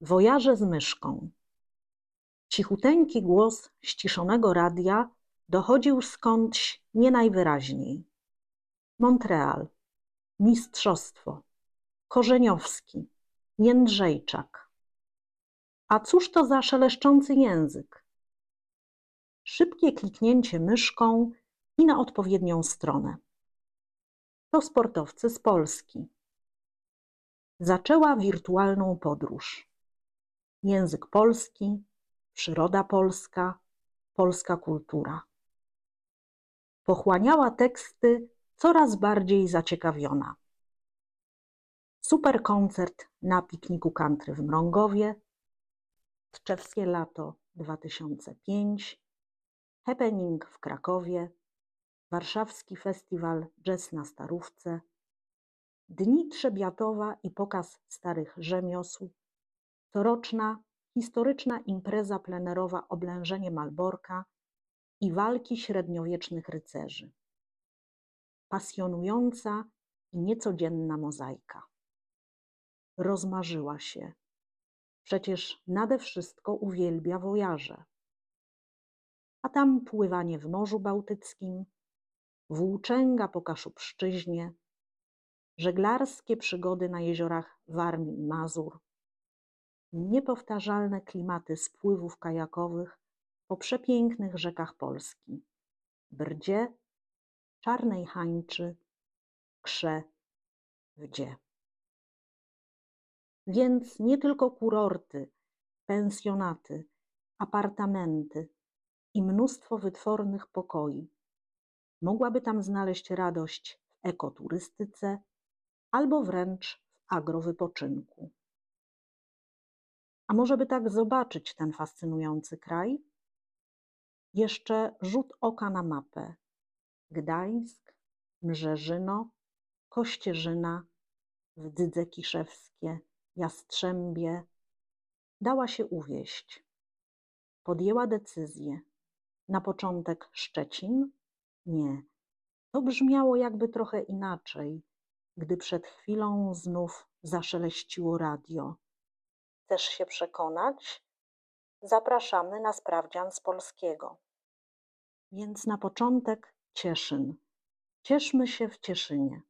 Wojarze z myszką. Cichuteńki głos ściszonego radia dochodził skądś nie najwyraźniej. Montreal, mistrzostwo, Korzeniowski, Jędrzejczak. A cóż to za szeleszczący język? Szybkie kliknięcie myszką i na odpowiednią stronę. To sportowcy z Polski. Zaczęła wirtualną podróż język polski, przyroda polska, polska kultura. Pochłaniała teksty coraz bardziej zaciekawiona. Superkoncert na pikniku country w Mrągowie, Tczewskie lato 2005, Happening w Krakowie, Warszawski Festiwal Jazz na Starówce, Dni Trzebiatowa i pokaz starych rzemiosł Coroczna historyczna impreza plenerowa Oblężenie Malborka i walki średniowiecznych rycerzy. Pasjonująca i niecodzienna mozaika. Rozmarzyła się. Przecież nade wszystko uwielbia wojarze. A tam pływanie w Morzu Bałtyckim, włóczęga po Kaszubszczyźnie, żeglarskie przygody na jeziorach Warmii i Mazur, niepowtarzalne klimaty spływów kajakowych po przepięknych rzekach Polski. Brdzie, Czarnej Hańczy, Krze, Wdzie. Więc nie tylko kurorty, pensjonaty, apartamenty i mnóstwo wytwornych pokoi. Mogłaby tam znaleźć radość w ekoturystyce albo wręcz w agrowypoczynku. A może by tak zobaczyć ten fascynujący kraj? Jeszcze rzut oka na mapę. Gdańsk, Mrzeżyno, Kościerzyna, Wdydze Kiszewskie, Jastrzębie. Dała się uwieść. Podjęła decyzję. Na początek Szczecin? Nie. To brzmiało jakby trochę inaczej, gdy przed chwilą znów zaszeleściło radio. Chcesz się przekonać? Zapraszamy na sprawdzian z polskiego. Więc na początek Cieszyn. Cieszmy się w Cieszynie.